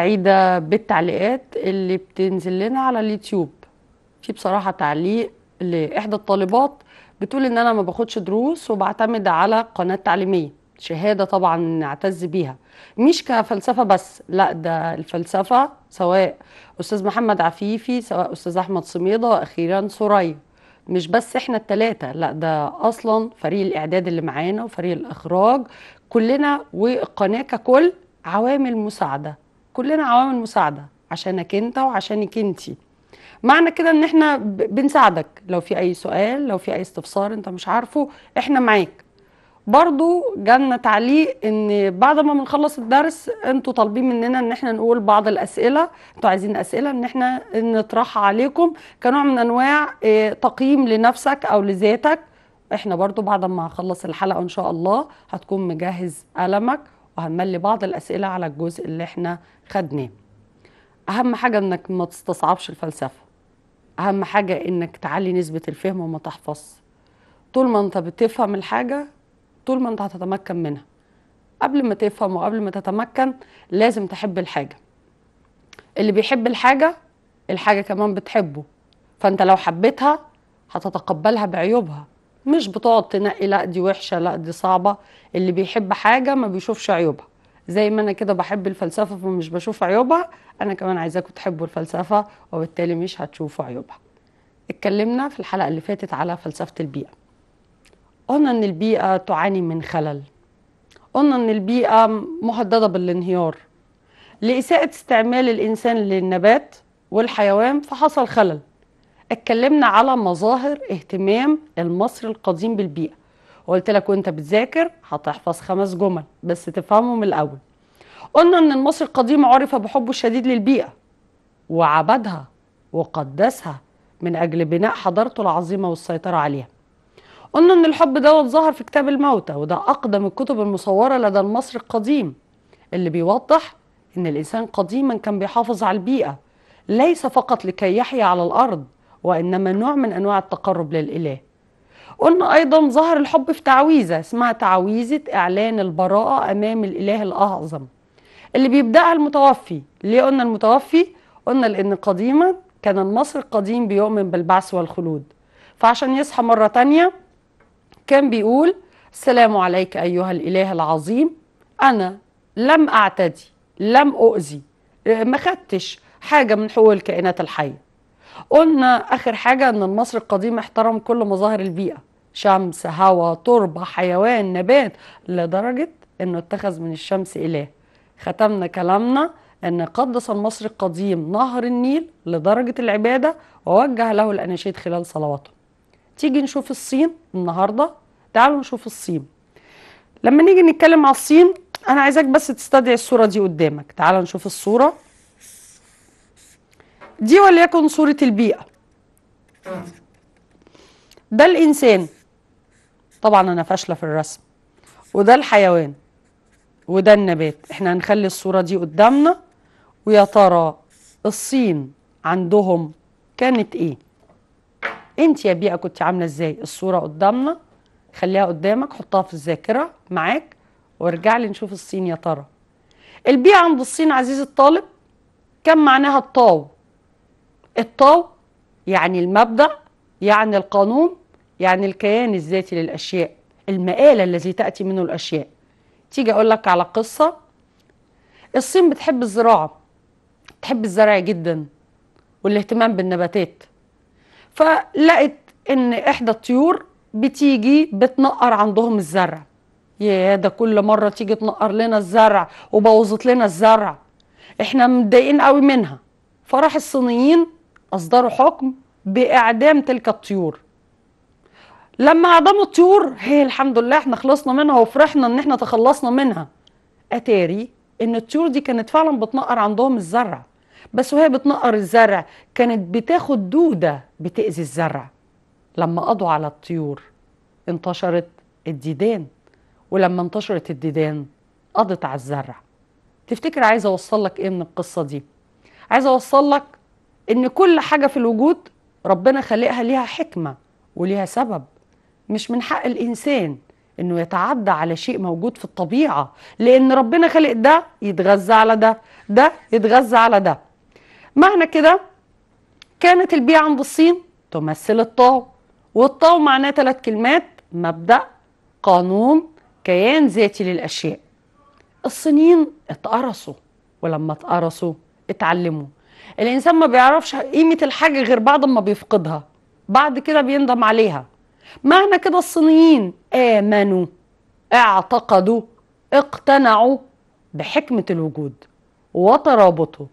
سعيدة بالتعليقات اللي بتنزل لنا على اليوتيوب في بصراحة تعليق لإحدى الطالبات بتقول إن أنا ما باخدش دروس وبعتمد على قناة تعليمية شهادة طبعا نعتز بيها مش كفلسفة بس لا ده الفلسفة سواء أستاذ محمد عفيفي سواء أستاذ أحمد صميده وأخيرا سوري مش بس احنا الثلاثه لا ده أصلا فريق الإعداد اللي معانا وفريق الإخراج كلنا والقناة ككل عوامل مساعدة كلنا عوامل مساعده عشانك انت وعشانك انت معنى كده ان احنا بنساعدك لو في اي سؤال لو في اي استفسار انت مش عارفه احنا معاك برضو جالنا تعليق ان بعد ما بنخلص الدرس انتوا طالبين مننا ان احنا نقول بعض الاسئله انتوا عايزين اسئله ان احنا نطرحها عليكم كنوع من انواع آه، تقييم لنفسك او لذاتك احنا برضو بعد ما هخلص الحلقه ان شاء الله هتكون مجهز قلمك وهنملي بعض الاسئله على الجزء اللي احنا خدني اهم حاجه انك ما تستصعبش الفلسفه اهم حاجه انك تعلي نسبه الفهم وما تحفظ طول ما انت بتفهم الحاجه طول ما انت هتتمكن منها قبل ما تفهم وقبل ما تتمكن لازم تحب الحاجه اللي بيحب الحاجه الحاجه كمان بتحبه فانت لو حبيتها هتتقبلها بعيوبها مش بتقعد تنقي لا دي وحشه لا دي صعبه اللي بيحب حاجه ما بيشوفش عيوبها زي ما انا كده بحب الفلسفه فمش بشوف عيوبها انا كمان عايزاكم تحبوا الفلسفه وبالتالي مش هتشوفوا عيوبها اتكلمنا في الحلقه اللي فاتت على فلسفه البيئه قلنا ان البيئه تعاني من خلل قلنا ان البيئه مهدده بالانهيار لاساءه استعمال الانسان للنبات والحيوان فحصل خلل اتكلمنا على مظاهر اهتمام المصري القديم بالبيئه وقلت لك وانت بتذاكر هتحفظ خمس جمل بس تفهمهم الاول قلنا ان المصري القديم عرف بحبه الشديد للبيئه وعبدها وقدسها من اجل بناء حضارته العظيمه والسيطره عليها قلنا ان الحب دوت ظهر في كتاب الموتى وده اقدم الكتب المصوره لدى المصري القديم اللي بيوضح ان الانسان قديما كان بيحافظ على البيئه ليس فقط لكي يحيا على الارض وانما نوع من انواع التقرب للاله قلنا أيضا ظهر الحب في تعويذة اسمها تعويذة إعلان البراءة أمام الإله الأعظم اللي بيبدأها المتوفي ليه قلنا المتوفي؟ قلنا لأن قديما كان المصري القديم بيؤمن بالبعث والخلود فعشان يصحى مرة تانية كان بيقول السلام عليك أيها الإله العظيم أنا لم أعتدي لم أؤذي ما خدتش حاجة من حقوق الكائنات الحية قلنا اخر حاجه ان المصري القديم احترم كل مظاهر البيئه شمس هواء تربه حيوان نبات لدرجه انه اتخذ من الشمس اله ختمنا كلامنا ان قدس المصري القديم نهر النيل لدرجه العباده ووجه له الاناشيد خلال صلواته تيجي نشوف الصين النهارده تعالوا نشوف الصين لما نيجي نتكلم على الصين انا عايزاك بس تستدعي الصوره دي قدامك تعال نشوف الصوره دي وليكن صورة البيئة ده الإنسان طبعا أنا فاشلة في الرسم وده الحيوان وده النبات احنا هنخلي الصورة دي قدامنا ويا ترى الصين عندهم كانت ايه انت يا بيئة كنت عاملة ازاي الصورة قدامنا خليها قدامك حطها في الذاكرة معاك وارجع لي نشوف الصين يا ترى البيئة عند الصين عزيزي الطالب كان معناها الطاو الطاو يعني المبدع يعني القانون يعني الكيان الذاتي للأشياء المقالة الذي تأتي منه الأشياء تيجي أقول لك على قصة الصين بتحب الزراعة بتحب الزرع جدا والاهتمام بالنباتات فلقت إن إحدى الطيور بتيجي بتنقر عندهم الزرع يا ده كل مرة تيجي تنقر لنا الزرع وبوظت لنا الزرع احنا متضايقين قوي منها فراح الصينيين أصدروا حكم بإعدام تلك الطيور لما عدموا الطيور هي الحمد لله احنا خلصنا منها وفرحنا ان احنا تخلصنا منها اتاري ان الطيور دي كانت فعلا بتنقر عندهم الزرع بس وهي بتنقر الزرع كانت بتاخد دوده بتاذي الزرع لما قضوا على الطيور انتشرت الديدان ولما انتشرت الديدان قضت على الزرع تفتكر عايزه اوصل لك ايه من القصه دي عايزه اوصل لك ان كل حاجه في الوجود ربنا خلقها ليها حكمه وليها سبب مش من حق الانسان انه يتعدى على شيء موجود في الطبيعه لان ربنا خلق ده يتغذى على ده ده يتغذى على ده معنى كده كانت البيئه عند الصين تمثل الطاو والطاو معناه ثلاث كلمات مبدا قانون كيان ذاتي للاشياء الصينيين اتقرصوا ولما اتقرصوا اتعلموا الانسان ما بيعرفش قيمه الحاجه غير بعد ما بيفقدها بعد كده بيندم عليها معنى كده الصينيين امنوا اعتقدوا اقتنعوا بحكمه الوجود وترابطه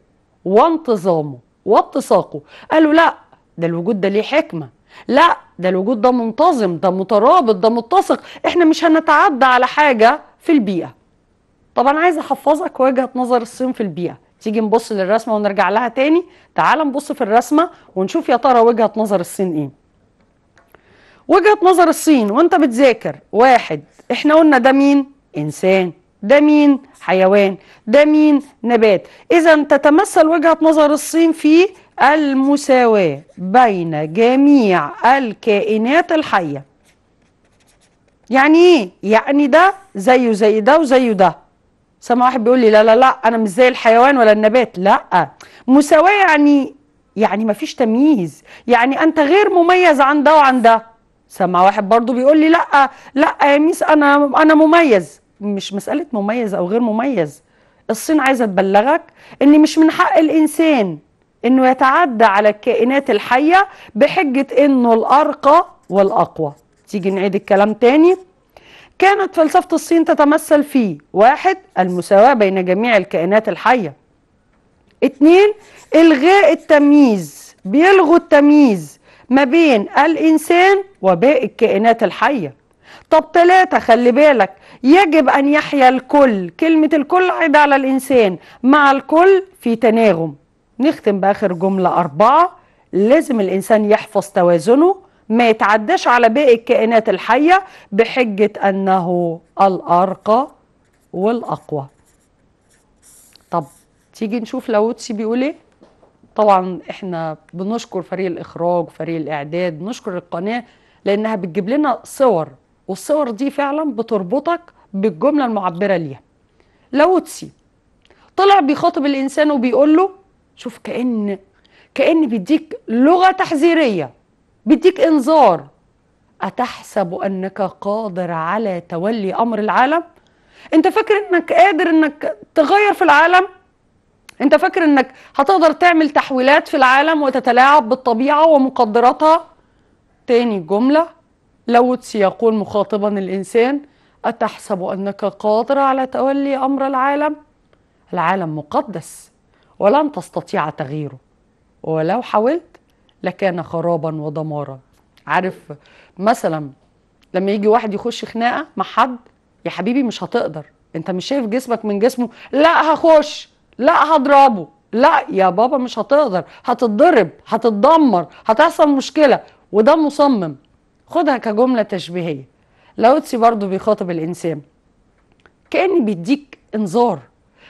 وانتظامه واتساقه قالوا لا ده الوجود ده ليه حكمه لا ده الوجود ده منتظم ده مترابط ده متسق احنا مش هنتعدى على حاجه في البيئه طب انا عايزه احفظك وجهه نظر الصين في البيئه تيجي نبص للرسمه ونرجع لها تاني تعال نبص في الرسمه ونشوف يا ترى وجهه نظر الصين ايه وجهه نظر الصين وانت بتذاكر واحد احنا قلنا ده مين انسان ده مين حيوان ده مين نبات اذا تتمثل وجهه نظر الصين في المساواه بين جميع الكائنات الحيه يعني ايه يعني ده زيه زي ده وزيه ده سمع واحد بيقول لي لا لا لا انا مش زي الحيوان ولا النبات لا مساواه يعني يعني مفيش تمييز يعني انت غير مميز عن ده وعن ده سمع واحد برضو بيقول لي لا لا يا ميس انا انا مميز مش مساله مميز او غير مميز الصين عايزه تبلغك ان مش من حق الانسان انه يتعدى على الكائنات الحيه بحجه انه الارقى والاقوى تيجي نعيد الكلام تاني كانت فلسفة الصين تتمثل في واحد المساواة بين جميع الكائنات الحية اتنين إلغاء التمييز بيلغوا التمييز ما بين الإنسان وباقي الكائنات الحية طب تلاتة خلي بالك يجب أن يحيا الكل كلمة الكل عيد على الإنسان مع الكل في تناغم نختم بآخر جملة أربعة لازم الإنسان يحفظ توازنه ما يتعداش على باقي الكائنات الحية بحجة أنه الأرقى والأقوى طب تيجي نشوف لاوتسي بيقول ايه طبعا احنا بنشكر فريق الإخراج فريق الإعداد بنشكر القناة لأنها بتجيب لنا صور والصور دي فعلا بتربطك بالجملة المعبرة ليها لاوتسي طلع بيخاطب الإنسان وبيقول له شوف كأن كأن بيديك لغة تحذيرية بيديك انذار أتحسب أنك قادر على تولي أمر العالم؟ أنت فاكر أنك قادر أنك تغير في العالم؟ أنت فاكر أنك هتقدر تعمل تحويلات في العالم وتتلاعب بالطبيعة ومقدراتها؟ تاني جملة لوتس يقول مخاطبا الإنسان أتحسب أنك قادر على تولي أمر العالم؟ العالم مقدس ولن تستطيع تغييره ولو حاولت لكان خرابا ودمارا عارف مثلا لما يجي واحد يخش خناقه مع حد يا حبيبي مش هتقدر انت مش شايف جسمك من جسمه لا هخش لا هضربه لا يا بابا مش هتقدر هتتضرب هتتدمر هتحصل مشكله وده مصمم خدها كجمله تشبيهيه لاوتسي برضو بيخاطب الانسان كان بيديك انذار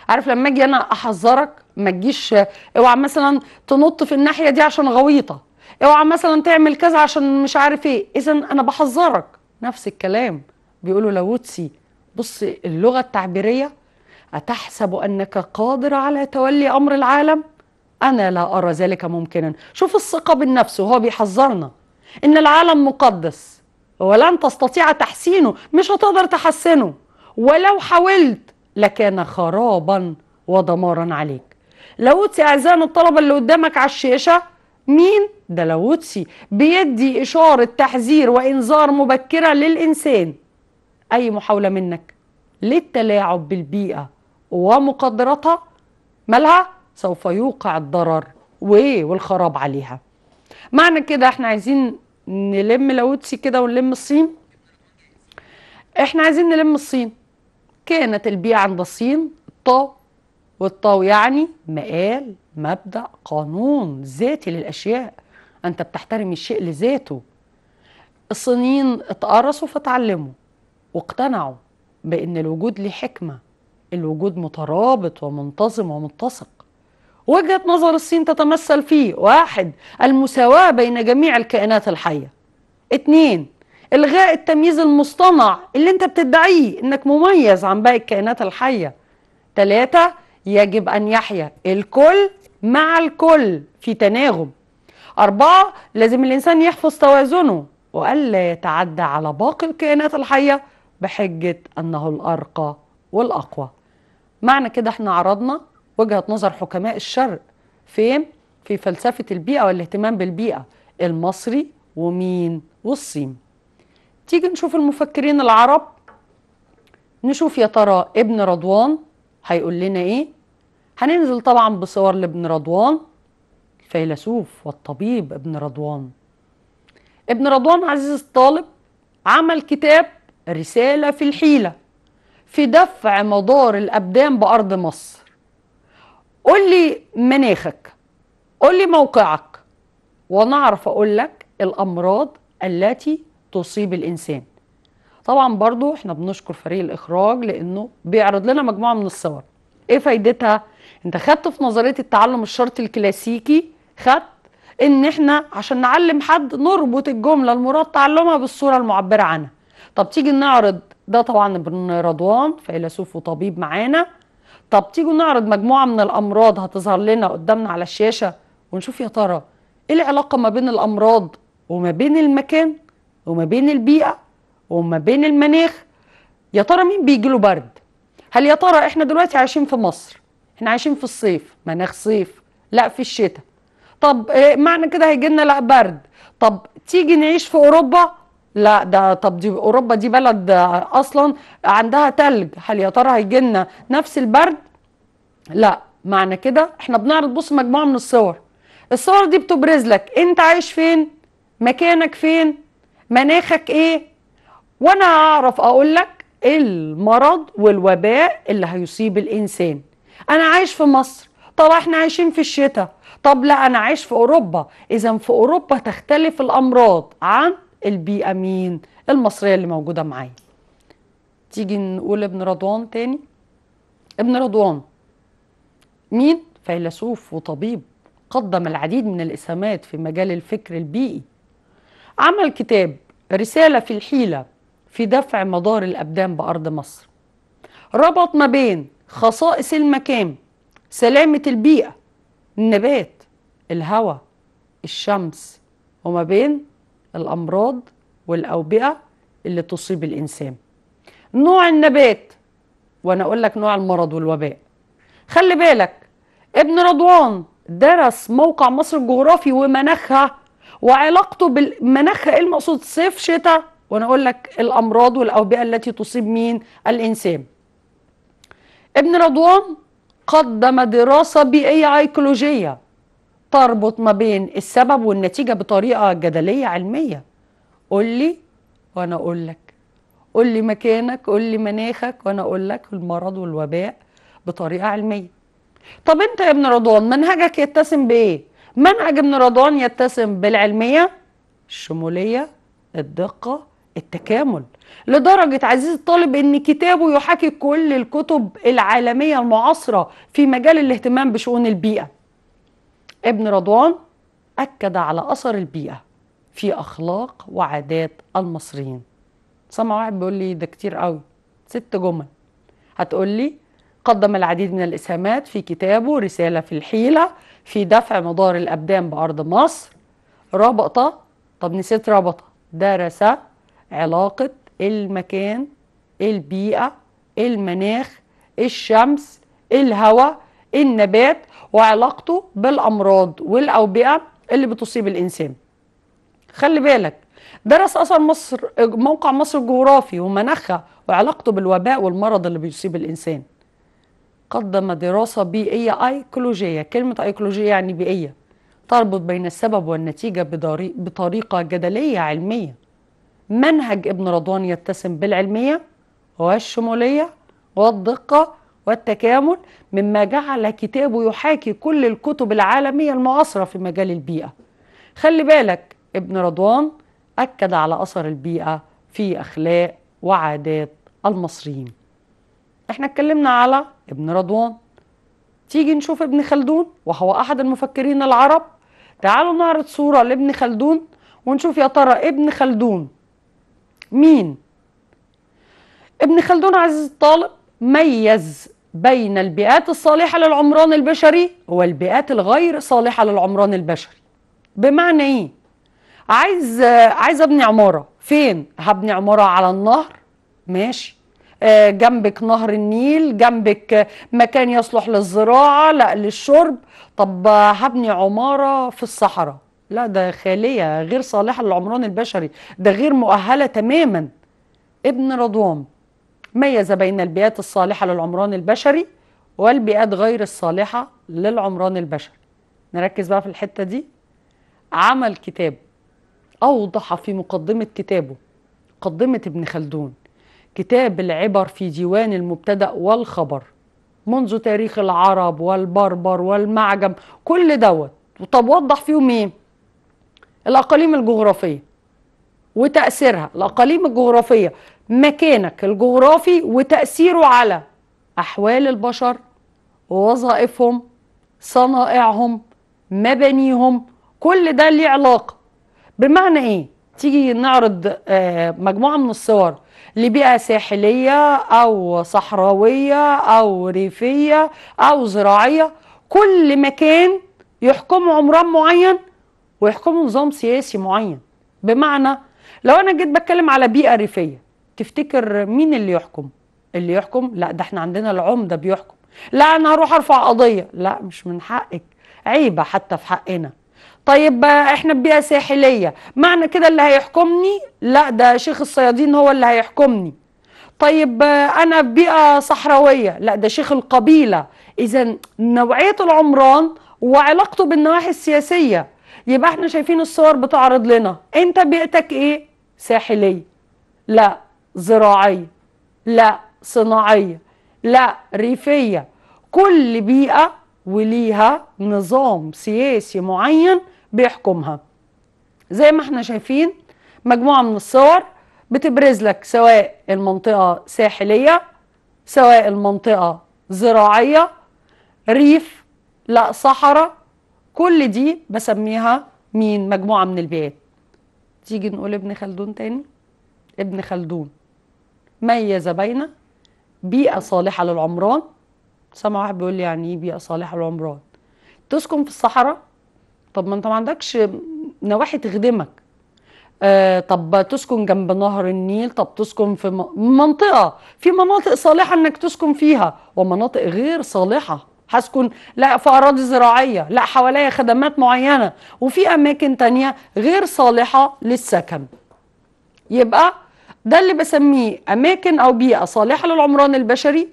عارف لما اجي انا احذرك ما تجيش اوعى مثلا تنط في الناحيه دي عشان غويطه اوعى مثلا تعمل كذا عشان مش عارف ايه اذا انا بحذرك نفس الكلام بيقولوا لاوتسي بص اللغه التعبيريه اتحسب انك قادر على تولي امر العالم انا لا ارى ذلك ممكنا شوف الثقه بالنفس وهو بيحذرنا ان العالم مقدس ولن تستطيع تحسينه مش هتقدر تحسنه ولو حاولت لكان خرابا ودمارا عليك لاوتسي اعزائنا الطلبه اللي قدامك على الشاشه مين ده لاوتسي بيدي اشاره تحذير وانذار مبكره للانسان اي محاوله منك للتلاعب بالبيئه ومقدراتها مالها سوف يوقع الضرر والخراب عليها معنى كده احنا عايزين نلم لاوتسي كده ونلم الصين احنا عايزين نلم الصين كانت البي عند الصين طا والطاو يعني مقال مبدأ قانون ذاتي للأشياء أنت بتحترم الشيء لذاته الصينيين اتقرصوا فتعلموا واقتنعوا بأن الوجود ليه حكمة الوجود مترابط ومنتظم ومتسق وجهة نظر الصين تتمثل في واحد المساواة بين جميع الكائنات الحية اتنين الغاء التمييز المصطنع اللي انت بتدعيه انك مميز عن باقي الكائنات الحيه ثلاثة يجب أن يحيا الكل مع الكل في تناغم أربعة لازم الإنسان يحفظ توازنه وألا يتعدى على باقي الكائنات الحية بحجة أنه الأرقى والأقوى معنى كده احنا عرضنا وجهة نظر حكماء الشرق فين؟ في فلسفة البيئة والاهتمام بالبيئة المصري ومين والصين تيجي نشوف المفكرين العرب نشوف يا ترى ابن رضوان هيقول لنا ايه هننزل طبعا بصور لابن رضوان الفيلسوف والطبيب ابن رضوان ابن رضوان عزيز الطالب عمل كتاب رسالة في الحيلة في دفع مدار الأبدان بأرض مصر قول لي مناخك قول لي موقعك وانا اعرف اقول لك الامراض التي تصيب الإنسان طبعا برضو احنا بنشكر فريق الإخراج لأنه بيعرض لنا مجموعة من الصور إيه فايدتها؟ أنت خدت في نظرية التعلم الشرطي الكلاسيكي خدت إن احنا عشان نعلم حد نربط الجملة المراد تعلمها بالصورة المعبرة عنها طب تيجي نعرض ده طبعا ابن رضوان فيلسوف وطبيب معانا طب تيجوا نعرض مجموعة من الأمراض هتظهر لنا قدامنا على الشاشة ونشوف يا ترى إيه العلاقة ما بين الأمراض وما بين المكان وما بين البيئه وما بين المناخ يا ترى مين بيجي له برد هل يا ترى احنا دلوقتي عايشين في مصر احنا عايشين في الصيف مناخ صيف لا في الشتاء طب إيه معنى كده هيجي لنا لا برد طب تيجي نعيش في اوروبا لا ده طب دي اوروبا دي بلد اصلا عندها تلج هل يا ترى هيجي لنا نفس البرد لا معنى كده احنا بنعرض بص مجموعه من الصور الصور دي بتبرز لك انت عايش فين مكانك فين مناخك ايه وانا اعرف اقول لك المرض والوباء اللي هيصيب الانسان انا عايش في مصر طب احنا عايشين في الشتاء طب لا انا عايش في اوروبا اذا في اوروبا تختلف الامراض عن البيئه مين المصريه اللي موجوده معايا تيجي نقول ابن رضوان تاني ابن رضوان مين فيلسوف وطبيب قدم العديد من الاسهامات في مجال الفكر البيئي عمل كتاب رسالة في الحيلة في دفع مدار الأبدان بأرض مصر ربط ما بين خصائص المكان سلامة البيئة النبات الهواء الشمس وما بين الأمراض والأوبئة اللي تصيب الإنسان نوع النبات وأنا أقول لك نوع المرض والوباء خلي بالك ابن رضوان درس موقع مصر الجغرافي ومناخها وعلاقته بالمناخ ايه المقصود صيف شتاء وانا اقول لك الامراض والاوبئه التي تصيب مين الانسان ابن رضوان قدم دراسه بيئيه ايكولوجيه تربط ما بين السبب والنتيجه بطريقه جدليه علميه قول لي وانا اقول لك قول لي مكانك قول لي مناخك وانا اقول لك المرض والوباء بطريقه علميه طب انت يا ابن رضوان منهجك يتسم بايه منهج ابن رضوان يتسم بالعلمية الشمولية الدقة التكامل لدرجة عزيز الطالب ان كتابه يحاكي كل الكتب العالمية المعاصرة في مجال الاهتمام بشؤون البيئة ابن رضوان أكد على أثر البيئة في أخلاق وعادات المصريين سمع واحد بيقول لي ده كتير قوي ست جمل هتقول لي قدم العديد من الإسهامات في كتابه رسالة في الحيلة في دفع مدار الأبدان بأرض مصر ربط طب نسيت ربط درس علاقة المكان البيئة المناخ الشمس الهواء النبات وعلاقته بالأمراض والأوبئة اللي بتصيب الإنسان خلي بالك درس أثر مصر موقع مصر الجغرافي ومناخها وعلاقته بالوباء والمرض اللي بيصيب الإنسان قدم دراسة بيئية أيكولوجية كلمة أيكولوجية يعني بيئية تربط بين السبب والنتيجة بطريقة جدلية علمية منهج ابن رضوان يتسم بالعلمية والشمولية والدقة والتكامل مما جعل كتابه يحاكي كل الكتب العالمية المعاصرة في مجال البيئة خلي بالك ابن رضوان أكد على أثر البيئة في أخلاق وعادات المصريين احنا اتكلمنا على ابن رضوان تيجي نشوف ابن خلدون وهو احد المفكرين العرب تعالوا نعرض صورة لابن خلدون ونشوف يا ترى ابن خلدون مين ابن خلدون عزيز الطالب ميز بين البيئات الصالحة للعمران البشري والبيئات الغير صالحة للعمران البشري بمعنى ايه عايز عايز ابني عمارة فين هبني عمارة على النهر ماشي آه، جنبك نهر النيل جنبك مكان يصلح للزراعة لا للشرب طب هبني عمارة في الصحراء لا ده خالية غير صالحة للعمران البشري ده غير مؤهلة تماما ابن رضوان ميز بين البيئات الصالحة للعمران البشري والبيئات غير الصالحة للعمران البشري نركز بقى في الحتة دي عمل كتاب أوضح في مقدمة كتابه مقدمة ابن خلدون كتاب العبر في ديوان المبتدأ والخبر منذ تاريخ العرب والبربر والمعجم كل دوت طب وضح فيهم ايه الاقاليم الجغرافيه وتاثيرها الاقاليم الجغرافيه مكانك الجغرافي وتاثيره على احوال البشر ووظائفهم صنائعهم مبانيهم كل ده ليه علاقه بمعنى ايه تيجي نعرض آه، مجموعه من الصور لبيئة ساحلية أو صحراوية أو ريفية أو زراعية كل مكان يحكمه عمران معين ويحكمه نظام سياسي معين بمعنى لو أنا جيت بتكلم على بيئة ريفية تفتكر مين اللي يحكم؟ اللي يحكم؟ لا ده احنا عندنا العمدة بيحكم لا أنا هروح أرفع قضية لا مش من حقك عيبة حتى في حقنا طيب احنا في بيئه ساحليه معنى كده اللي هيحكمني لا ده شيخ الصيادين هو اللي هيحكمني طيب انا في بيئه صحراويه لا ده شيخ القبيله اذا نوعيه العمران وعلاقته بالنواحي السياسيه يبقى احنا شايفين الصور بتعرض لنا انت بيئتك ايه ساحليه لا زراعيه لا صناعيه لا ريفيه كل بيئه وليها نظام سياسي معين بيحكمها زي ما احنا شايفين مجموعة من الصور بتبرز لك سواء المنطقة ساحلية سواء المنطقة زراعية ريف لا صحراء كل دي بسميها مين مجموعة من البيئات تيجي نقول ابن خلدون تاني ابن خلدون ميز بين بيئة صالحة للعمران سمع واحد بيقول لي يعني ايه بيئة صالحة للعمران تسكن في الصحراء طب ما انت ما عندكش نواحي تخدمك آه طب تسكن جنب نهر النيل طب تسكن في منطقه في مناطق صالحه انك تسكن فيها ومناطق غير صالحه هسكن لا في اراضي زراعيه لا حواليا خدمات معينه وفي اماكن تانية غير صالحه للسكن يبقى ده اللي بسميه اماكن او بيئه صالحه للعمران البشري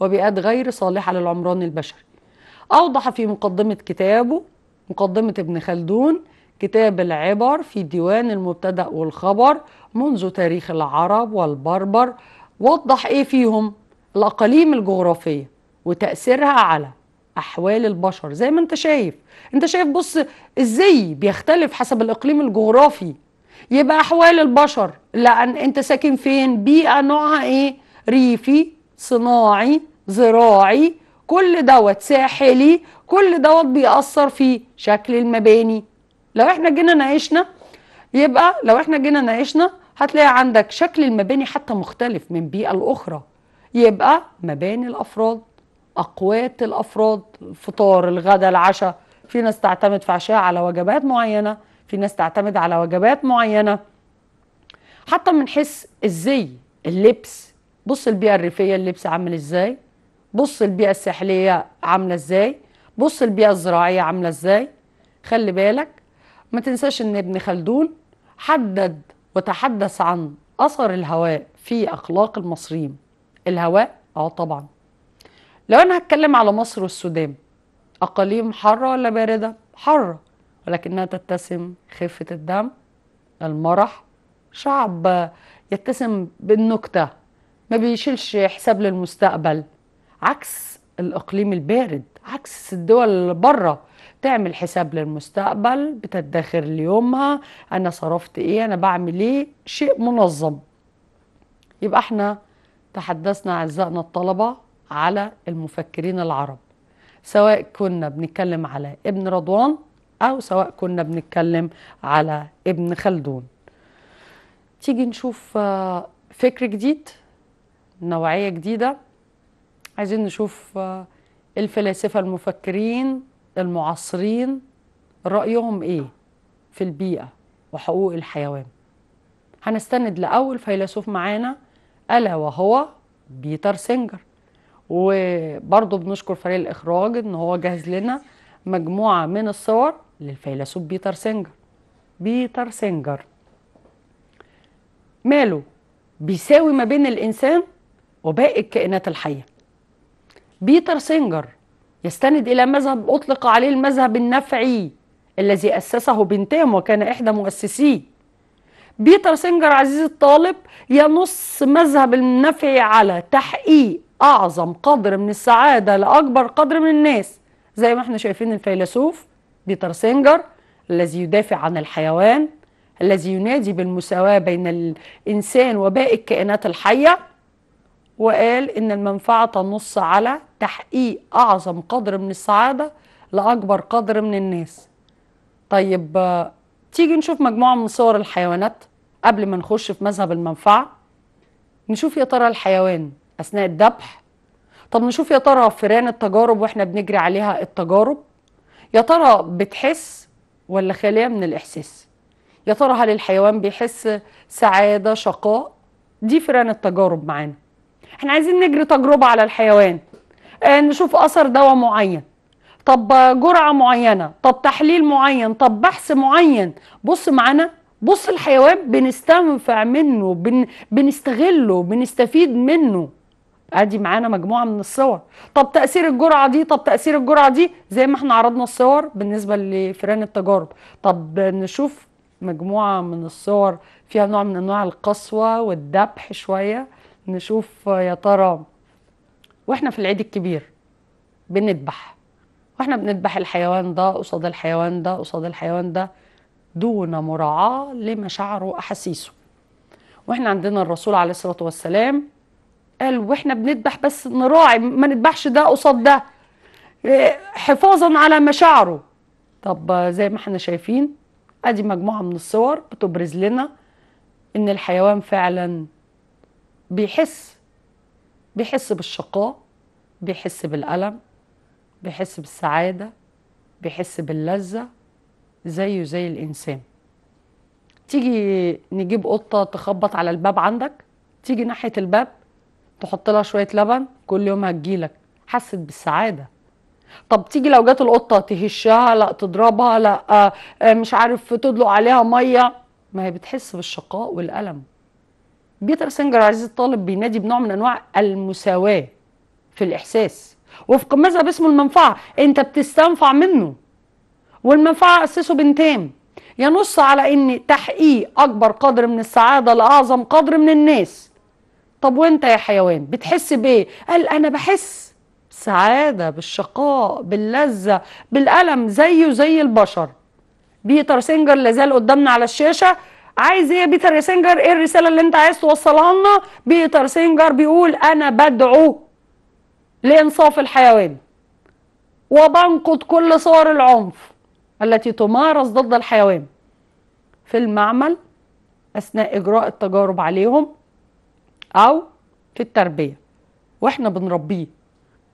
وبيئات غير صالحه للعمران البشري اوضح في مقدمه كتابه مقدمة ابن خلدون كتاب العبر في ديوان المبتدأ والخبر منذ تاريخ العرب والبربر وضح إيه فيهم الأقاليم الجغرافية وتأثيرها على أحوال البشر زي ما أنت شايف أنت شايف بص إزاي بيختلف حسب الإقليم الجغرافي يبقى أحوال البشر لأن أنت ساكن فين بيئة نوعها إيه ريفي صناعي زراعي كل دوت ساحلي كل دوت بيأثر في شكل المباني لو احنا جينا ناقشنا يبقى لو احنا جينا ناقشنا هتلاقي عندك شكل المباني حتى مختلف من بيئة لأخرى يبقى مباني الأفراد أقوات الأفراد الفطار الغداء العشاء في ناس تعتمد في عشاء على وجبات معينة في ناس تعتمد على وجبات معينة حتى من حيث الزي اللبس بص البيئة الريفية اللبس عامل ازاي بص البيئة الساحلية عاملة ازاي بص البيئة الزراعية عاملة ازاي خلي بالك ما تنساش ان ابن خلدون حدد وتحدث عن أثر الهواء في أخلاق المصريين الهواء اه طبعا لو انا هتكلم على مصر والسودان اقاليم حاره ولا بارده حاره ولكنها تتسم خفه الدم المرح شعب يتسم بالنكته ما بيشيلش حساب للمستقبل عكس الإقليم البارد عكس الدول اللي بره تعمل حساب للمستقبل بتدخر ليومها أنا صرفت إيه أنا بعمل إيه شيء منظم يبقى احنا تحدثنا أعزائنا الطلبة على المفكرين العرب سواء كنا بنتكلم على ابن رضوان أو سواء كنا بنتكلم على ابن خلدون تيجي نشوف آه، فكر جديد نوعية جديدة عايزين نشوف آه، الفلاسفة المفكرين المعاصرين رأيهم إيه في البيئة وحقوق الحيوان هنستند لأول فيلسوف معانا ألا وهو بيتر سينجر وبرضه بنشكر فريق الإخراج إن هو جهز لنا مجموعة من الصور للفيلسوف بيتر سينجر بيتر سينجر ماله بيساوي ما بين الإنسان وباقي الكائنات الحية بيتر سينجر يستند إلى مذهب أطلق عليه المذهب النفعي الذي أسسه بنتام وكان إحدى مؤسسيه بيتر سينجر عزيزي الطالب ينص مذهب النفعي على تحقيق أعظم قدر من السعادة لأكبر قدر من الناس زي ما احنا شايفين الفيلسوف بيتر سينجر الذي يدافع عن الحيوان الذي ينادي بالمساواة بين الإنسان وباقي الكائنات الحية وقال إن المنفعة تنص على تحقيق أعظم قدر من السعادة لأكبر قدر من الناس طيب تيجي نشوف مجموعة من صور الحيوانات قبل ما نخش في مذهب المنفعة نشوف يا ترى الحيوان أثناء الذبح طب نشوف يا ترى فئران التجارب واحنا بنجري عليها التجارب يا ترى بتحس ولا خالية من الإحساس يا ترى هل الحيوان بيحس سعادة شقاء دي فئران التجارب معانا احنا عايزين نجري تجربة على الحيوان آه، نشوف اثر دواء معين طب جرعه معينه طب تحليل معين طب بحث معين بص معانا بص الحيوان بنستنفع منه بن بنستغله بنستفيد منه ادي معانا مجموعه من الصور طب تاثير الجرعه دي طب تاثير الجرعه دي زي ما احنا عرضنا الصور بالنسبه لفئران التجارب طب نشوف مجموعه من الصور فيها نوع من انواع القسوه والذبح شويه نشوف يا ترى واحنا في العيد الكبير بنذبح واحنا بنذبح الحيوان ده قصاد الحيوان ده قصاد الحيوان ده دون مراعاة لمشاعره وأحاسيسه واحنا عندنا الرسول عليه الصلاة والسلام قال واحنا بنذبح بس نراعي ما نذبحش ده قصاد ده إيه، حفاظا على مشاعره طب زي ما احنا شايفين ادي مجموعة من الصور بتبرز لنا ان الحيوان فعلا بيحس بيحس بالشقاء بيحس بالألم بيحس بالسعادة بيحس باللذة زيه زي الإنسان تيجي نجيب قطة تخبط على الباب عندك تيجي ناحية الباب تحط لها شوية لبن كل يوم هتجيلك حست بالسعادة طب تيجي لو جت القطة تهشها لا تضربها لا آه، آه، مش عارف تدلق عليها مية ما هي بتحس بالشقاء والألم بيتر سنجر عزيز الطالب بينادي بنوع من انواع المساواه في الاحساس وفق مذهب اسمه المنفعه انت بتستنفع منه والمنفعه اسسه بنتام ينص على ان تحقيق اكبر قدر من السعاده لاعظم قدر من الناس طب وانت يا حيوان بتحس بايه قال انا بحس سعاده بالشقاء باللذه بالالم زيه زي البشر بيتر سينجر لازال قدامنا على الشاشه عايز ايه بيتر سينجر ايه الرساله اللي انت عايز توصلها لنا بيتر سينجر بيقول انا بدعو لانصاف الحيوان وبنقض كل صور العنف التي تمارس ضد الحيوان في المعمل اثناء اجراء التجارب عليهم او في التربيه واحنا بنربيه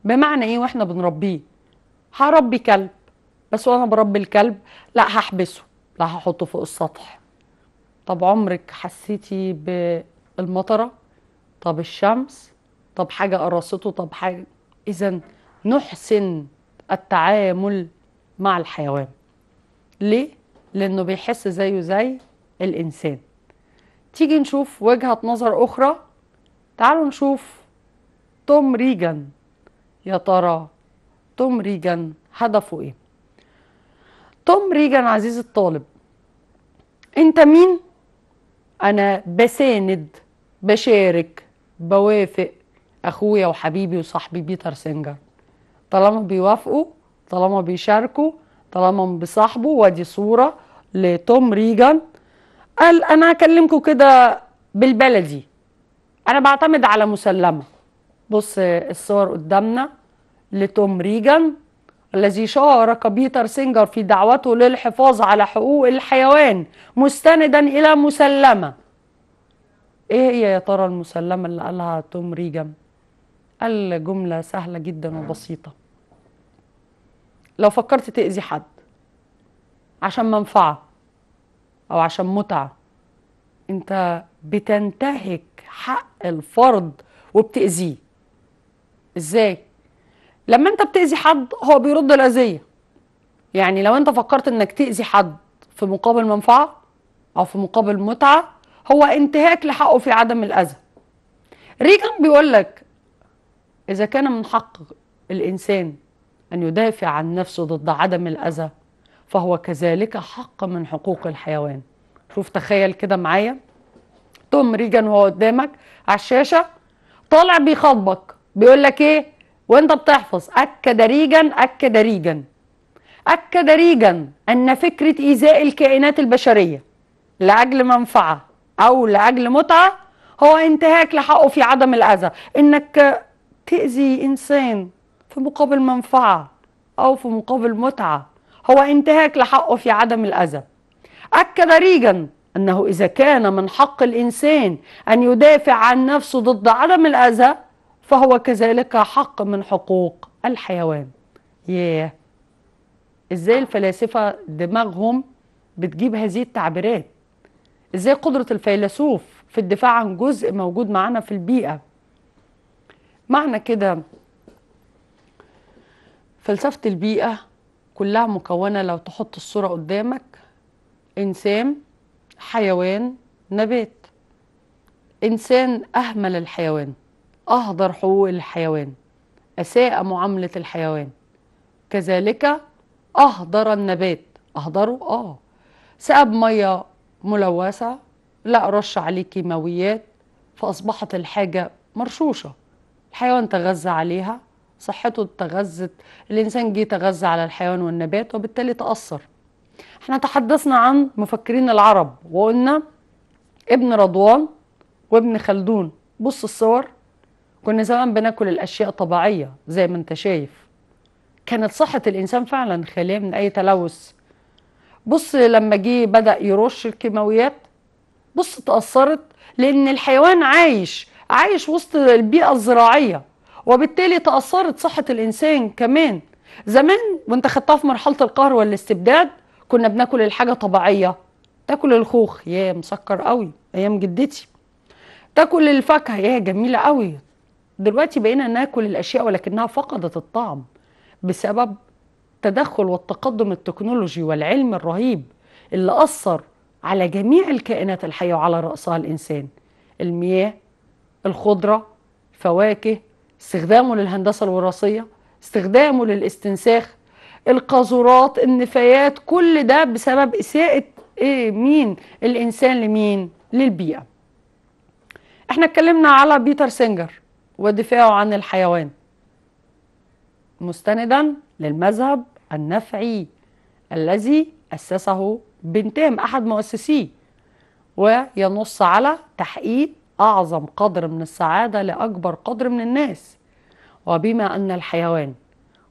بمعنى ايه واحنا بنربيه هربي كلب بس وانا بربي الكلب لا هحبسه لا هحطه فوق السطح طب عمرك حسيتي بالمطره طب الشمس طب حاجه قرصته طب حاجه اذا نحسن التعامل مع الحيوان ليه لانه بيحس زيه زي الانسان تيجي نشوف وجهه نظر اخرى تعالوا نشوف توم ريجان يا ترى توم ريجان هدفه ايه توم ريجان عزيز الطالب انت مين انا بساند بشارك بوافق اخويا وحبيبي وصاحبي بيتر سينجر طالما بيوافقوا طالما بيشاركوا طالما بيصاحبوا وادي صوره لتوم ريجان قال انا هكلمكم كده بالبلدي انا بعتمد على مسلمه بص الصور قدامنا لتوم ريجان الذي شارك بيتر سينجر في دعوته للحفاظ على حقوق الحيوان مستندا إلى مسلمة إيه هي يا ترى المسلمة اللي قالها توم ريجم قال جملة سهلة جدا وبسيطة لو فكرت تأذي حد عشان منفعة أو عشان متعة أنت بتنتهك حق الفرد وبتأذيه إزاي؟ لما انت بتأذي حد هو بيرد الأذية يعني لو انت فكرت انك تأذي حد في مقابل منفعة أو في مقابل متعة هو انتهاك لحقه في عدم الأذى ريجن بيقول لك إذا كان من حق الإنسان أن يدافع عن نفسه ضد عدم الأذى فهو كذلك حق من حقوق الحيوان شوف تخيل كده معايا توم ريجن وهو قدامك على الشاشة طالع بيخاطبك بيقول لك إيه وانت بتحفظ اك دريجا اك دريجا اك دريجا ان فكره ايذاء الكائنات البشريه لاجل منفعه او لاجل متعه هو انتهاك لحقه في عدم الاذى انك تاذي انسان في مقابل منفعه او في مقابل متعه هو انتهاك لحقه في عدم الاذى اكد ريجا انه اذا كان من حق الانسان ان يدافع عن نفسه ضد عدم الاذى فهو كذلك حق من حقوق الحيوان ياه ازاي الفلاسفة دماغهم بتجيب هذه التعبيرات ازاي قدرة الفيلسوف في الدفاع عن جزء موجود معنا في البيئة معنى كده فلسفة البيئة كلها مكونة لو تحط الصورة قدامك إنسان حيوان نبات إنسان أهمل الحيوان أهدر حقوق الحيوان أساء معاملة الحيوان كذلك أهدر النبات أهدره آه سقى مية ملوثة لا رش عليه كيماويات فأصبحت الحاجة مرشوشة الحيوان تغذى عليها صحته تغذت الإنسان جه تغذى على الحيوان والنبات وبالتالي تأثر احنا تحدثنا عن مفكرين العرب وقلنا ابن رضوان وابن خلدون بص الصور كنا زمان بناكل الاشياء طبيعيه زي ما انت شايف كانت صحه الانسان فعلا خاليه من اي تلوث بص لما جه بدا يرش الكيماويات بص تاثرت لان الحيوان عايش عايش وسط البيئه الزراعيه وبالتالي تاثرت صحه الانسان كمان زمان وانت خدتها في مرحله القهر والاستبداد كنا بناكل الحاجه طبيعيه تاكل الخوخ يا مسكر قوي ايام جدتي تاكل الفاكهه يا جميله قوي دلوقتي بقينا ناكل الاشياء ولكنها فقدت الطعم بسبب تدخل والتقدم التكنولوجي والعلم الرهيب اللي اثر على جميع الكائنات الحيه وعلى راسها الانسان المياه الخضره الفواكه استخدامه للهندسه الوراثيه استخدامه للاستنساخ القاذورات النفايات كل ده بسبب اساءه ايه مين الانسان لمين للبيئه احنا اتكلمنا على بيتر سينجر ودفاعه عن الحيوان مستندا للمذهب النفعي الذي أسسه بنتام أحد مؤسسيه وينص على تحقيق أعظم قدر من السعادة لأكبر قدر من الناس وبما أن الحيوان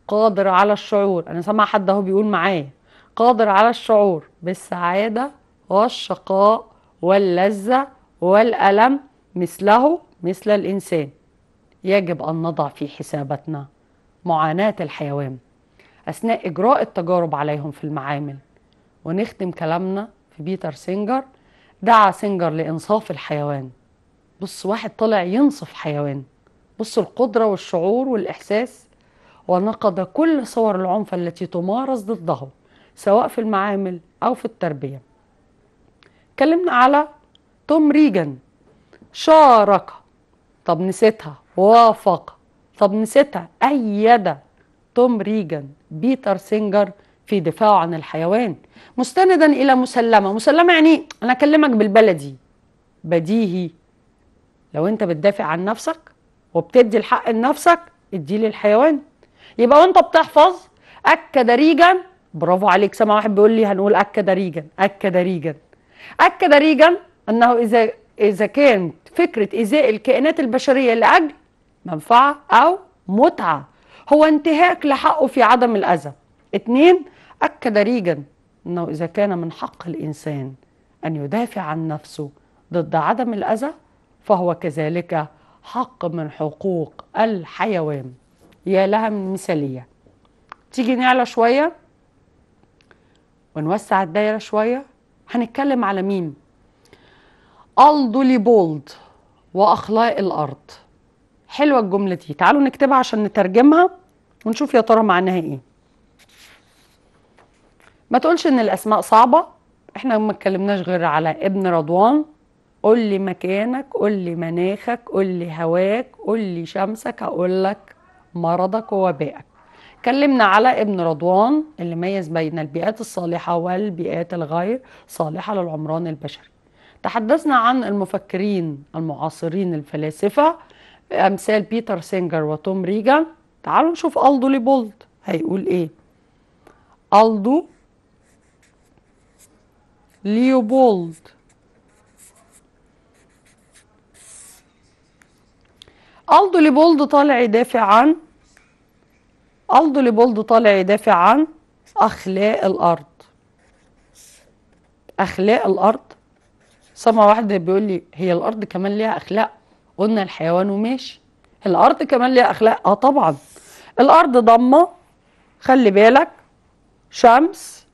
قادر على الشعور أنا سمع حد أهو بيقول معايا قادر على الشعور بالسعادة والشقاء واللذة والألم مثله مثل الإنسان يجب أن نضع في حساباتنا معاناة الحيوان أثناء إجراء التجارب عليهم في المعامل ونختم كلامنا في بيتر سينجر دعا سينجر لإنصاف الحيوان بص واحد طلع ينصف حيوان بص القدرة والشعور والإحساس ونقد كل صور العنف التي تمارس ضده سواء في المعامل أو في التربية كلمنا على توم ريجن شارك طب نسيتها وافق طب نسيتها أيد توم ريجان بيتر سينجر في دفاعه عن الحيوان مستندا إلى مسلمة مسلمة يعني أنا أكلمك بالبلدي بديهي لو أنت بتدافع عن نفسك وبتدي الحق لنفسك اديه للحيوان يبقى وانت بتحفظ اكد ريجن برافو عليك سامع واحد بيقول لي هنقول اكد ريجن اكد ريجن اكد ريجن انه اذا إذا كانت فكرة إيذاء الكائنات البشرية لأجل منفعة أو متعة هو انتهاك لحقه في عدم الأذى اثنين أكد ريجن أنه إذا كان من حق الإنسان أن يدافع عن نفسه ضد عدم الأذى فهو كذلك حق من حقوق الحيوان يا لها من مثالية تيجي نعلى شوية ونوسع الدايرة شوية هنتكلم على ميم الض بولد واخلاء الارض حلوه الجمله دي تعالوا نكتبها عشان نترجمها ونشوف يا ترى معناها ايه ما تقولش ان الاسماء صعبه احنا ما اتكلمناش غير على ابن رضوان قول لي مكانك قول لي مناخك قول لي هواك قول لي شمسك هقول لك مرضك ووبائك كلمنا على ابن رضوان اللي ميز بين البيئات الصالحه والبيئات الغير صالحه للعمران البشري تحدثنا عن المفكرين المعاصرين الفلاسفة أمثال بيتر سينجر وتوم ريجان تعالوا نشوف ألدو ليبولد هيقول إيه ألدو ليوبولد ألدو ليبولد طالع يدافع عن ألدو ليبولد طالع يدافع عن أخلاق الأرض أخلاق الأرض صمة واحدة بيقول لي هي الأرض كمان ليها أخلاق قلنا الحيوان وماشي الأرض كمان ليها أخلاق آه طبعا الأرض ضمة خلي بالك شمس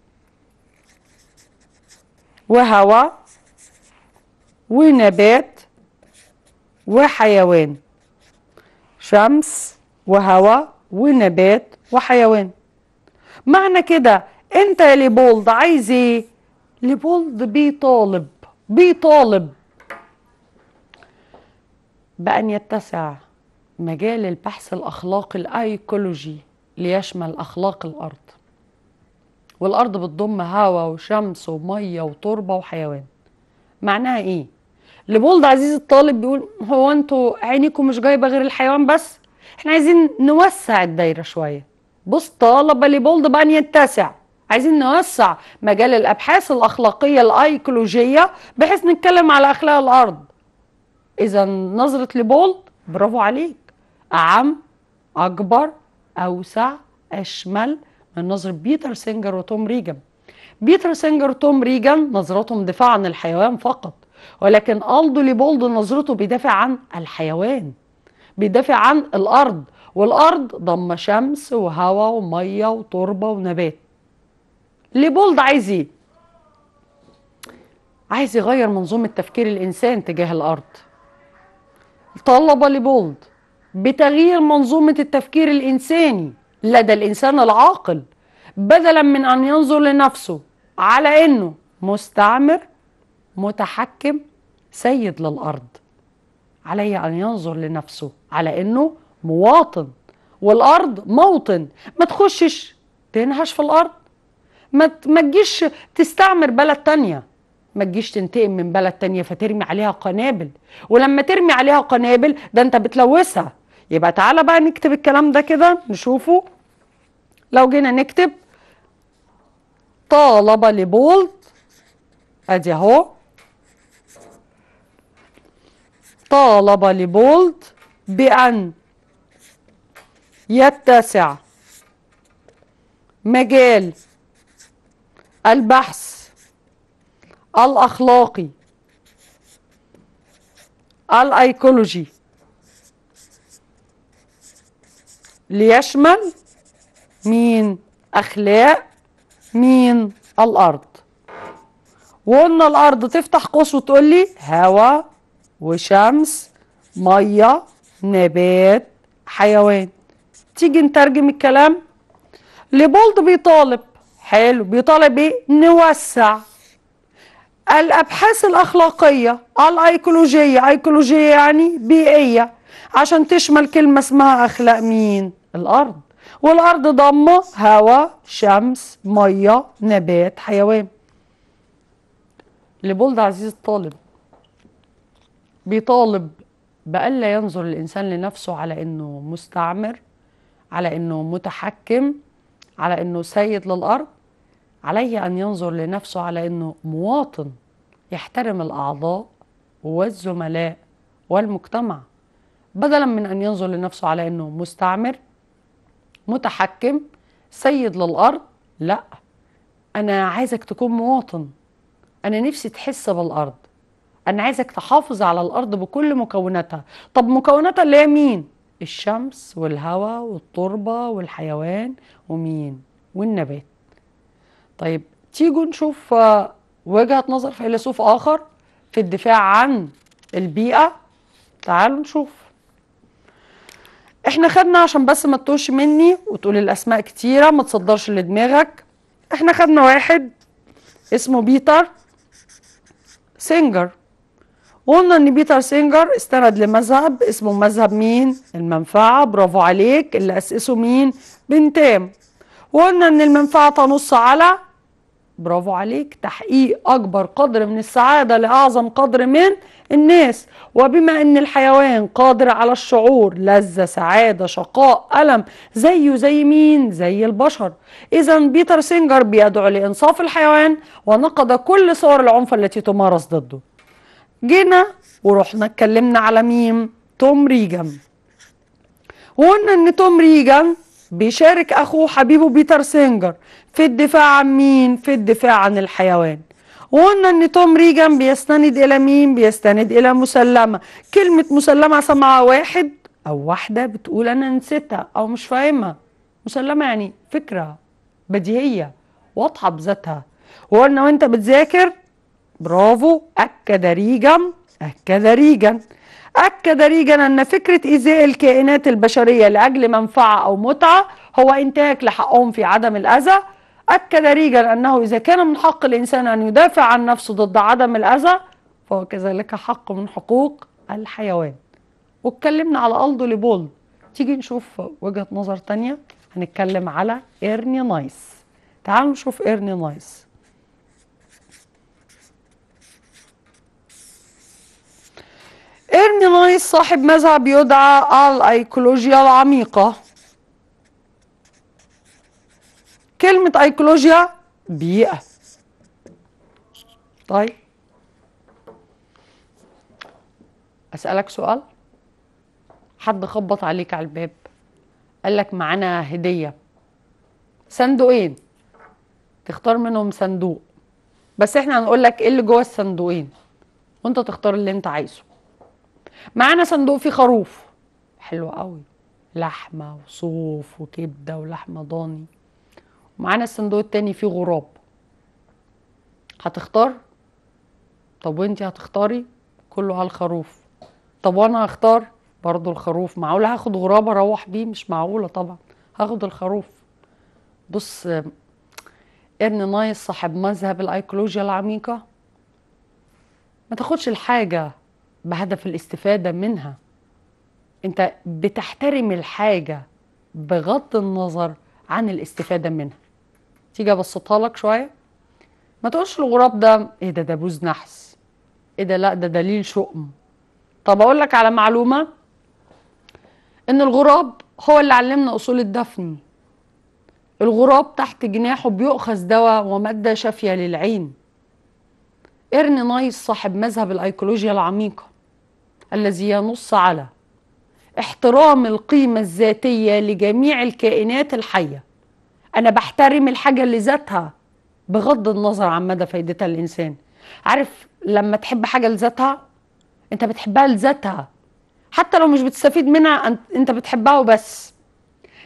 وهواء ونبات وحيوان شمس وهواء ونبات وحيوان معنى كده انت يا ليبولد عايز ايه ليبولد بيطالب بيطالب بأن يتسع مجال البحث الأخلاقي الأيكولوجي ليشمل أخلاق الأرض والأرض بتضم هواء وشمس ومية وتربة وحيوان معناها إيه؟ لبولد عزيز الطالب بيقول هو انتوا عينيكم مش جايبة غير الحيوان بس؟ احنا عايزين نوسع الدايرة شوية بص طالب لبولد بأن يتسع عايزين نوسع مجال الابحاث الاخلاقيه الايكولوجيه بحيث نتكلم على اخلاق الارض اذا نظره لبولد برافو عليك اعم اكبر اوسع اشمل من نظره بيتر سينجر وتوم ريجن بيتر سينجر وتوم ريجن نظرتهم دفاع عن الحيوان فقط ولكن ألدو ليبولد نظرته بيدافع عن الحيوان بيدافع عن الأرض والأرض ضم شمس وهواء ومية وتربة ونبات ليبولد عايز ايه؟ عايز يغير منظومه تفكير الانسان تجاه الارض طلب ليبولد بتغيير منظومه التفكير الانساني لدى الانسان العاقل بدلا من ان ينظر لنفسه على انه مستعمر متحكم سيد للارض عليه ان ينظر لنفسه على انه مواطن والارض موطن ما تخشش تنهش في الارض ما ما تجيش تستعمر بلد تانية ما تجيش تنتقم من بلد تانية فترمي عليها قنابل ولما ترمي عليها قنابل ده انت بتلوثها يبقى تعالى بقى نكتب الكلام ده كده نشوفه لو جينا نكتب طالب لبولد ادي اهو طالب لبولد بأن يتسع مجال البحث الأخلاقي الايكولوجي ليشمل مين اخلاق مين الارض وقلنا الارض تفتح قوس وتقول لي هواء وشمس ميه نبات حيوان تيجي نترجم الكلام لبولد بيطالب حلو بيطالب ايه نوسع الابحاث الاخلاقيه الايكولوجيه ايكولوجيه يعني بيئيه عشان تشمل كلمه اسمها اخلاق مين الارض والارض ضمه هواء شمس ميه نبات حيوان لبولد عزيز الطالب بيطالب بألا ينظر الإنسان لنفسه على إنه مستعمر على إنه متحكم على إنه سيد للأرض عليه أن ينظر لنفسه على أنه مواطن يحترم الأعضاء والزملاء والمجتمع بدلا من أن ينظر لنفسه على أنه مستعمر متحكم سيد للأرض لا أنا عايزك تكون مواطن أنا نفسي تحس بالأرض أنا عايزك تحافظ على الأرض بكل مكوناتها طب مكوناتها اللي هي مين؟ الشمس والهواء والتربة والحيوان ومين؟ والنبات طيب تيجوا نشوف آه، وجهة نظر فيلسوف آخر في الدفاع عن البيئة تعالوا نشوف احنا خدنا عشان بس ما تتوش مني وتقول الاسماء كتيره ما تصدرش لدماغك احنا خدنا واحد اسمه بيتر سينجر قلنا ان بيتر سينجر استند لمذهب اسمه مذهب مين المنفعه برافو عليك اللي اسسه مين بنتام وقلنا ان المنفعه تنص على برافو عليك تحقيق اكبر قدر من السعاده لاعظم قدر من الناس وبما ان الحيوان قادر على الشعور لذه سعاده شقاء الم زيه زي مين زي البشر اذا بيتر سينجر بيدعو لانصاف الحيوان ونقد كل صور العنف التي تمارس ضده جينا ورحنا اتكلمنا على ميم توم ريجان وقلنا ان توم ريجان بيشارك اخوه حبيبه بيتر سينجر في الدفاع عن مين في الدفاع عن الحيوان وقلنا ان توم ريجان بيستند الى مين بيستند الى مسلمه كلمه مسلمه سمعها واحد او واحده بتقول انا نسيتها او مش فاهمها مسلمه يعني فكره بديهيه واضحه بذاتها وقلنا وانت بتذاكر برافو اكد ريجان اكد ريجان أكد ريجن أن فكرة إيذاء الكائنات البشرية لأجل منفعة أو متعة هو إنتهاك لحقهم في عدم الأذى أكد ريجن أنه إذا كان من حق الإنسان أن يدافع عن نفسه ضد عدم الأذى فهو كذلك حق من حقوق الحيوان واتكلمنا على ألدو لبول تيجي نشوف وجهة نظر تانية هنتكلم على إيرني نايس تعالوا نشوف إيرني نايس ارني نايس صاحب مذهب يدعى الأيكولوجيا العميقة كلمة أيكولوجيا بيئة طيب أسألك سؤال حد خبط عليك على الباب قال لك معانا هدية صندوقين إيه؟ تختار منهم صندوق بس احنا هنقول لك ايه اللي جوه الصندوقين وانت تختار اللي انت عايزه معانا صندوق فيه خروف حلو قوي لحمه وصوف وكبده ولحمه ضاني ومعانا الصندوق التاني فيه غراب هتختار طب وانت هتختاري كله على الخروف طب وانا هختار برضو الخروف معقول هاخد غراب اروح بيه مش معقوله طبعا هاخد الخروف بص ارن نايس صاحب مذهب الايكولوجيا العميقه ما تاخدش الحاجه بهدف الاستفاده منها انت بتحترم الحاجه بغض النظر عن الاستفاده منها تيجي ابسطها لك شويه ما تقولش الغراب ده ايه ده ده بوز نحس ايه ده لا ده دليل شؤم طب اقول لك على معلومه ان الغراب هو اللي علمنا اصول الدفن الغراب تحت جناحه بيؤخذ دواء وماده شافيه للعين ارني نايس صاحب مذهب الايكولوجيا العميقه الذي ينص على احترام القيمة الذاتية لجميع الكائنات الحية أنا بحترم الحاجة لذاتها بغض النظر عن مدى فايدتها للإنسان عارف لما تحب حاجة لذاتها أنت بتحبها لذاتها حتى لو مش بتستفيد منها أنت بتحبها وبس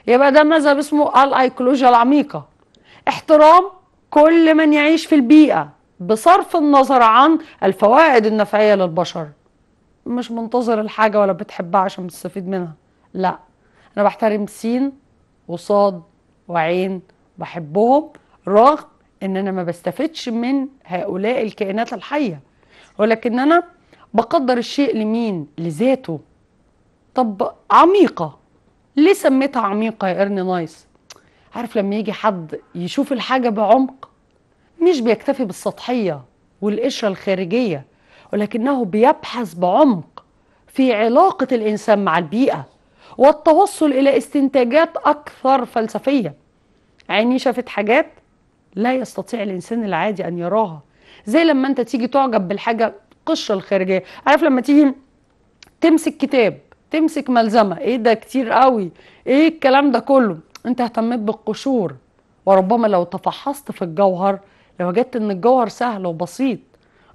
يبقى ده مذهب اسمه الأيكولوجيا العميقة احترام كل من يعيش في البيئة بصرف النظر عن الفوائد النفعية للبشر مش منتظر الحاجة ولا بتحبها عشان بتستفيد منها لا أنا بحترم سين وصاد وعين بحبهم رغم ان انا ما بستفدش من هؤلاء الكائنات الحيه ولكن انا بقدر الشيء لمين لذاته طب عميقه ليه سميتها عميقه يا ارني نايس عارف لما يجي حد يشوف الحاجه بعمق مش بيكتفي بالسطحيه والقشره الخارجيه ولكنه بيبحث بعمق في علاقة الإنسان مع البيئة والتوصل إلى استنتاجات أكثر فلسفية عيني شافت حاجات لا يستطيع الإنسان العادي أن يراها زي لما أنت تيجي تعجب بالحاجة القشرة الخارجية عارف لما تيجي تمسك كتاب تمسك ملزمة إيه ده كتير قوي إيه الكلام ده كله أنت اهتميت بالقشور وربما لو تفحصت في الجوهر لوجدت ان الجوهر سهل وبسيط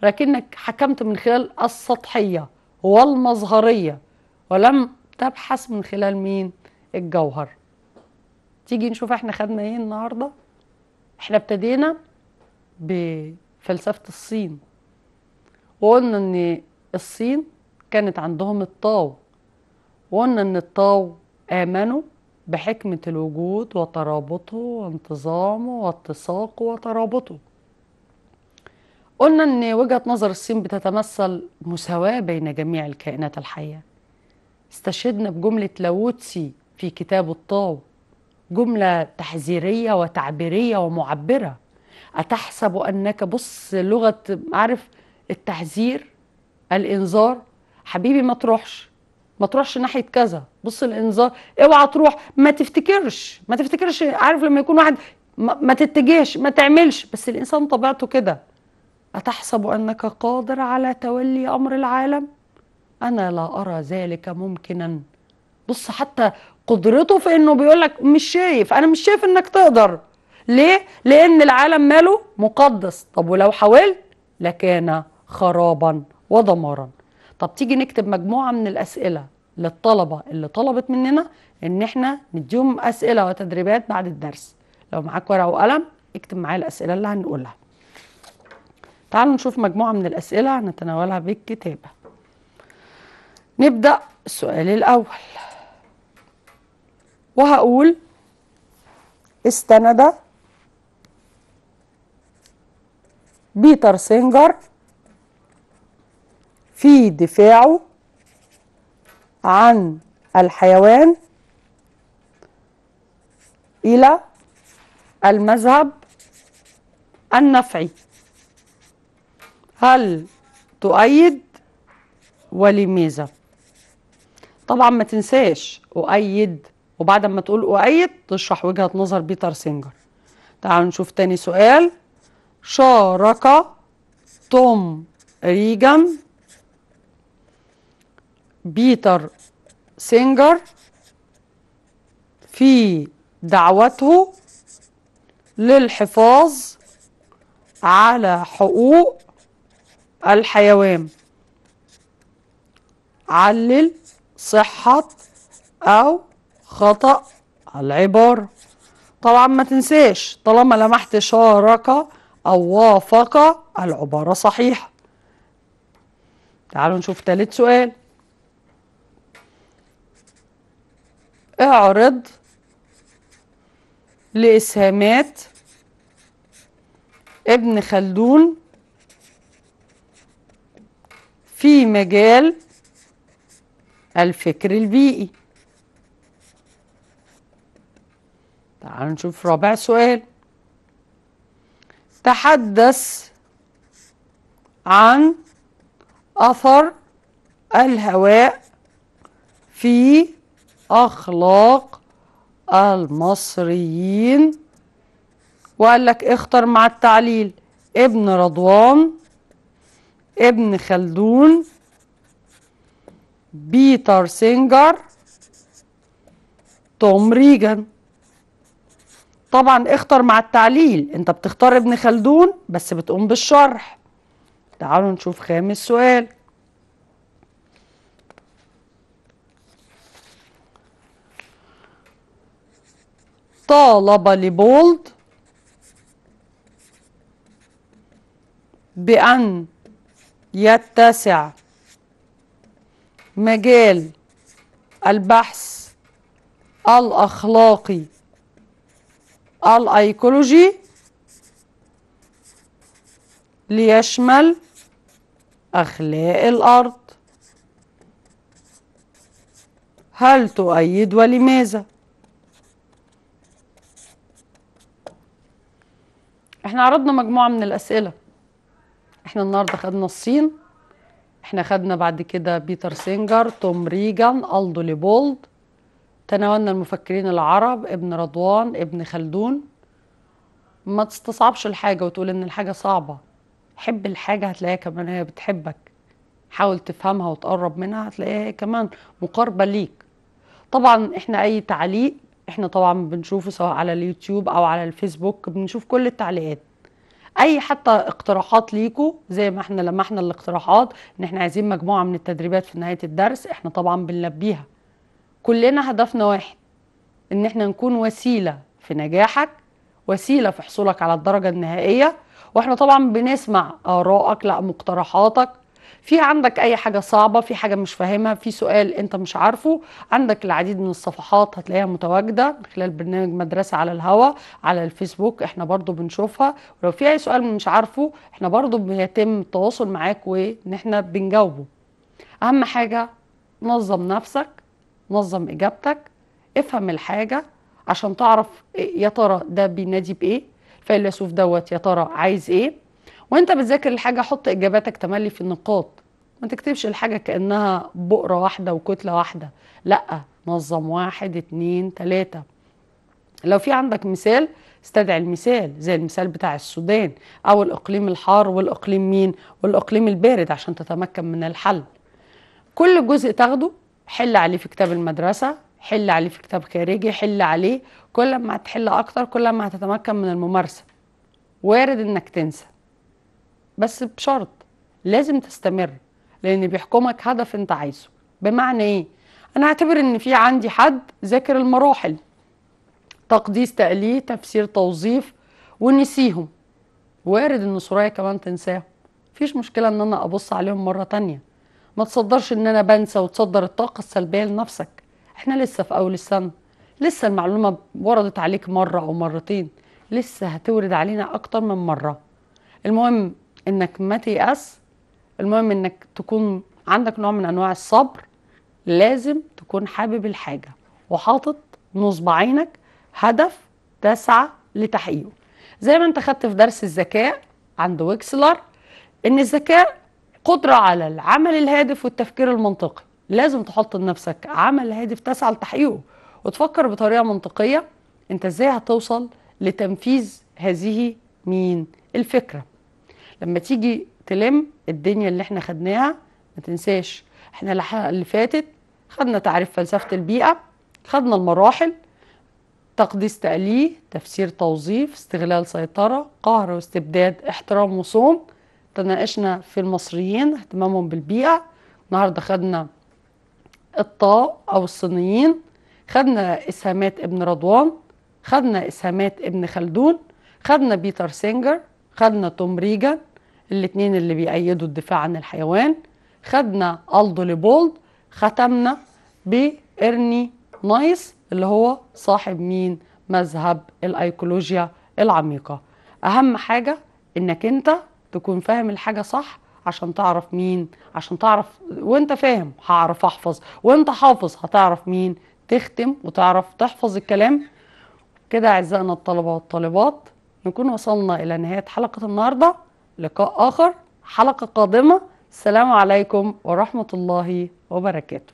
لكنك حكمت من خلال السطحية والمظهرية ولم تبحث من خلال مين الجوهر تيجي نشوف احنا خدنا ايه النهارده احنا ابتدينا بفلسفة الصين وقلنا ان الصين كانت عندهم الطاو وقلنا ان الطاو امنوا بحكمة الوجود وترابطه وانتظامه واتساقه وترابطه قلنا أن وجهة نظر الصين بتتمثل مساواة بين جميع الكائنات الحية استشهدنا بجملة لاوتسي في كتاب الطاو جملة تحذيرية وتعبيرية ومعبرة أتحسب أنك بص لغة عارف التحذير الإنذار حبيبي ما تروحش ما تروحش ناحية كذا بص الإنذار اوعى تروح ما تفتكرش ما تفتكرش عارف لما يكون واحد ما تتجهش ما تعملش بس الإنسان طبيعته كده أتحسب أنك قادر على تولي أمر العالم؟ أنا لا أرى ذلك ممكنا بص حتى قدرته في انه بيقول لك مش شايف انا مش شايف انك تقدر ليه لان العالم ماله مقدس طب ولو حاولت لكان خرابا ودمارا طب تيجي نكتب مجموعه من الاسئله للطلبه اللي طلبت مننا ان احنا نديهم اسئله وتدريبات بعد الدرس لو معاك ورقه وقلم اكتب معايا الاسئله اللي هنقولها تعالوا نشوف مجموعة من الأسئلة هنتناولها بالكتابة نبدأ السؤال الأول وهقول استند بيتر سينجر في دفاعه عن الحيوان إلى المذهب النفعي هل تؤيد ولماذا طبعا ما تنساش أؤيد وبعد ما تقول أؤيد تشرح وجهة نظر بيتر سينجر تعالوا نشوف تاني سؤال شارك توم ريجان بيتر سينجر في دعوته للحفاظ على حقوق الحيوان علل صحة أو خطأ العبارة طبعا ما تنساش طالما لمحت شارك أو وافق العبارة صحيحة تعالوا نشوف ثالث سؤال اعرض لإسهامات ابن خلدون في مجال الفكر البيئي تعالوا نشوف رابع سؤال تحدث عن أثر الهواء في أخلاق المصريين وقال لك اختر مع التعليل ابن رضوان ابن خلدون بيتر سينجر توم ريجن طبعا اختر مع التعليل انت بتختار ابن خلدون بس بتقوم بالشرح تعالوا نشوف خامس سؤال طالب لبولد بأن يتسع مجال البحث الأخلاقي الأيكولوجي ليشمل أخلاق الأرض هل تؤيد ولماذا؟ احنا عرضنا مجموعة من الأسئلة احنا النهارده خدنا الصين احنا خدنا بعد كده بيتر سينجر توم ريجان ألدو ليبولد تناولنا المفكرين العرب ابن رضوان ابن خلدون ما تستصعبش الحاجة وتقول ان الحاجة صعبة حب الحاجة هتلاقيها كمان هي بتحبك حاول تفهمها وتقرب منها هتلاقيها كمان مقاربة ليك طبعا احنا اي تعليق احنا طبعا بنشوفه سواء على اليوتيوب او على الفيسبوك بنشوف كل التعليقات اي حتى اقتراحات ليكوا زي ما احنا لمحنا الاقتراحات ان احنا عايزين مجموعه من التدريبات في نهايه الدرس احنا طبعا بنلبيها كلنا هدفنا واحد ان احنا نكون وسيله في نجاحك وسيله في حصولك على الدرجه النهائيه واحنا طبعا بنسمع ارائك لا مقترحاتك في عندك اي حاجه صعبه في حاجه مش فاهمها في سؤال انت مش عارفه عندك العديد من الصفحات هتلاقيها متواجده من خلال برنامج مدرسه على الهوا على الفيسبوك احنا برضو بنشوفها ولو في اي سؤال مش عارفه احنا برضو بيتم التواصل معاك وان احنا بنجاوبه اهم حاجه نظم نفسك نظم اجابتك افهم الحاجه عشان تعرف يا ترى ده بينادي بايه الفيلسوف دوت يا ترى عايز ايه وانت بتذاكر الحاجه حط اجاباتك تملي في النقاط ما تكتبش الحاجه كانها بقرة واحده وكتله واحده لا نظم واحد اتنين تلاته لو في عندك مثال استدعي المثال زي المثال بتاع السودان او الاقليم الحار والاقليم مين والاقليم البارد عشان تتمكن من الحل كل جزء تاخده حل عليه في كتاب المدرسه حل عليه في كتاب خارجي حل عليه كل ما هتحل اكتر كل ما هتتمكن من الممارسه وارد انك تنسى بس بشرط لازم تستمر لان بيحكمك هدف انت عايزه بمعنى ايه انا اعتبر ان في عندي حد ذاكر المراحل تقديس تأليه تفسير توظيف ونسيهم وارد ان سوريا كمان تنساهم مفيش مشكله ان انا ابص عليهم مره تانية ما تصدرش ان انا بنسى وتصدر الطاقه السلبيه لنفسك احنا لسه في اول السنه لسه المعلومه وردت عليك مره او مرتين لسه هتورد علينا اكتر من مره المهم انك ما تيأس المهم انك تكون عندك نوع من انواع الصبر لازم تكون حابب الحاجه وحاطط نصب عينك هدف تسعى لتحقيقه زي ما انت خدت في درس الذكاء عند ويكسلر ان الذكاء قدره على العمل الهادف والتفكير المنطقي لازم تحط لنفسك عمل هادف تسعى لتحقيقه وتفكر بطريقه منطقيه انت ازاي هتوصل لتنفيذ هذه مين الفكره لما تيجي تلم الدنيا اللي احنا خدناها ما تنساش احنا اللي فاتت خدنا تعريف فلسفة البيئة خدنا المراحل تقديس تأليه تفسير توظيف استغلال سيطرة قهر واستبداد احترام وصوم تناقشنا في المصريين اهتمامهم بالبيئة النهاردة خدنا الطاء أو الصينيين خدنا إسهامات ابن رضوان خدنا إسهامات ابن خلدون خدنا بيتر سينجر خدنا توم ريجان الاثنين اللي بيأيدوا الدفاع عن الحيوان خدنا ألدو ليبولد ختمنا بإرني نايس اللي هو صاحب مين مذهب الايكولوجيا العميقة أهم حاجة إنك أنت تكون فاهم الحاجة صح عشان تعرف مين عشان تعرف وانت فاهم هعرف احفظ وانت حافظ هتعرف مين تختم وتعرف تحفظ الكلام كده اعزائنا الطلبه والطالبات نكون وصلنا الى نهايه حلقه النهارده لقاء آخر حلقة قادمة السلام عليكم ورحمة الله وبركاته